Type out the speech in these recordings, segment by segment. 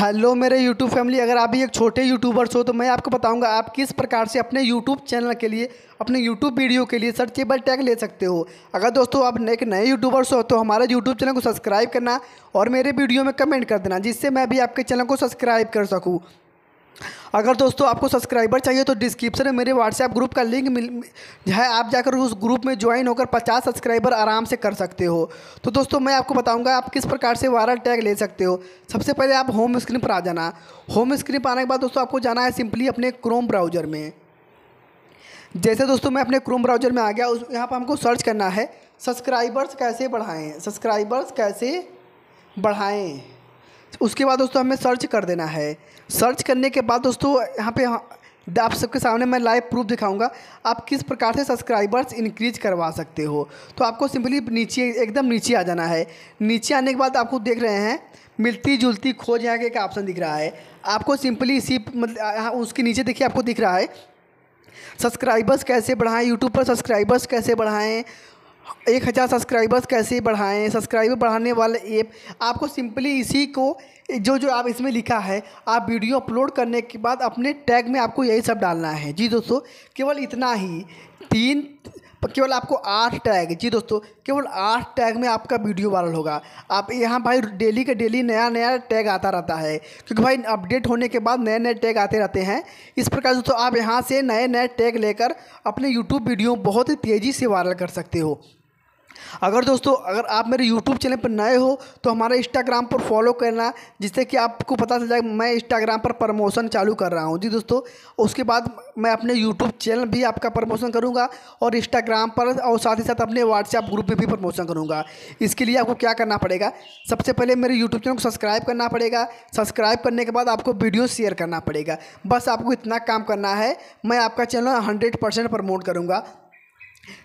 hello मेरे YouTube family अगर आप भी एक छोटे यूट्यूबर्स हो तो मैं आपको बताऊंगा आप किस प्रकार से अपने यूट्यूब चैनल के लिए अपने यूट्यूब वीडियो के लिए सर्चेबल टैग ले सकते हो अगर दोस्तों आप एक नए यूट्यूबर्स हो तो हमारे यूट्यूब चैनल को सब्सक्राइब करना और मेरे वीडियो में कमेंट कर देना जिससे मैं भी आपके चैनल को सब्सक्राइब कर सकूँ अगर दोस्तों आपको सब्सक्राइबर चाहिए तो डिस्क्रिप्शन में मेरे व्हाट्सएप ग्रुप का लिंक मिल है आप जाकर उस ग्रुप में ज्वाइन होकर 50 सब्सक्राइबर आराम से कर सकते हो तो दोस्तों मैं आपको बताऊंगा आप किस प्रकार से वायरल टैग ले सकते हो सबसे पहले आप होम स्क्रीन पर आ जाना होम स्क्रीन पर आने के बाद दोस्तों आपको जाना है सिंपली अपने क्रोम ब्राउजर में जैसे दोस्तों मैं अपने क्रोम ब्राउजर में आ गया उस यहाँ पर हमको सर्च करना है सब्सक्राइबर्स कैसे बढ़ाएँ सब्सक्राइबर्स कैसे बढ़ाएँ उसके बाद दोस्तों हमें सर्च कर देना है सर्च करने के बाद दोस्तों यहाँ पे हाँ, आप सबके सामने मैं लाइव प्रूफ दिखाऊंगा आप किस प्रकार से सब्सक्राइबर्स इंक्रीज करवा सकते हो तो आपको सिंपली नीचे एकदम नीचे आ जाना है नीचे आने के बाद आपको देख रहे हैं मिलती जुलती खोज यहाँ के एक ऑप्शन दिख रहा है आपको सिंपली इसी मतलब उसके नीचे देखिए आपको दिख रहा है सब्सक्राइबर्स कैसे बढ़ाएं यूट्यूब पर सब्सक्राइबर्स कैसे बढ़ाएं एक हज़ार सब्सक्राइबर्स कैसे बढ़ाएं सब्सक्राइबर बढ़ाने वाले ऐप आपको सिंपली इसी को जो जो आप इसमें लिखा है आप वीडियो अपलोड करने के बाद अपने टैग में आपको यही सब डालना है जी दोस्तों केवल इतना ही तीन केवल आपको आठ टैग जी दोस्तों केवल आठ टैग में आपका वीडियो वायरल होगा आप यहाँ भाई डेली का डेली नया नया टैग आता रहता है क्योंकि भाई अपडेट होने के बाद नए नए टैग आते रहते हैं इस प्रकार दोस्तों आप यहाँ से नए नए टैग लेकर अपने यूट्यूब वीडियो बहुत ही तेज़ी से वायरल कर सकते हो अगर दोस्तों अगर आप मेरे यूट्यूब चैनल पर नए हो तो हमारे इंस्टाग्राम पर फॉलो करना जिससे कि आपको पता चल जाए मैं इंस्टाग्राम पर प्रमोशन चालू कर रहा हूँ जी दोस्तों उसके बाद मैं अपने यूट्यूब चैनल भी आपका प्रमोशन करूँगा और इंस्टाग्राम पर और साथ ही साथ अपने व्हाट्सएप ग्रुप पर भी प्रमोशन करूँगा इसके लिए आपको क्या करना पड़ेगा सबसे पहले मेरे यूट्यूब चैनल को सब्सक्राइब करना पड़ेगा सब्सक्राइब करने के बाद आपको वीडियो शेयर करना पड़ेगा बस आपको इतना काम करना है मैं आपका चैनल हंड्रेड परसेंट प्रमोट करूँगा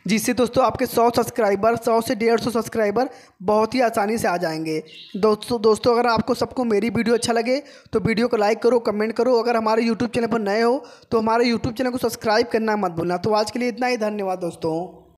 जिससे दोस्तों आपके 100 सब्सक्राइबर 100 से 150 सब्सक्राइबर बहुत ही आसानी से आ जाएंगे दोस्तों दोस्तों अगर आपको सबको मेरी वीडियो अच्छा लगे तो वीडियो को लाइक करो कमेंट करो अगर हमारे यूट्यूब चैनल पर नए हो तो हमारे यूट्यूब चैनल को सब्सक्राइब करना मत भूलना तो आज के लिए इतना ही धन्यवाद दोस्तों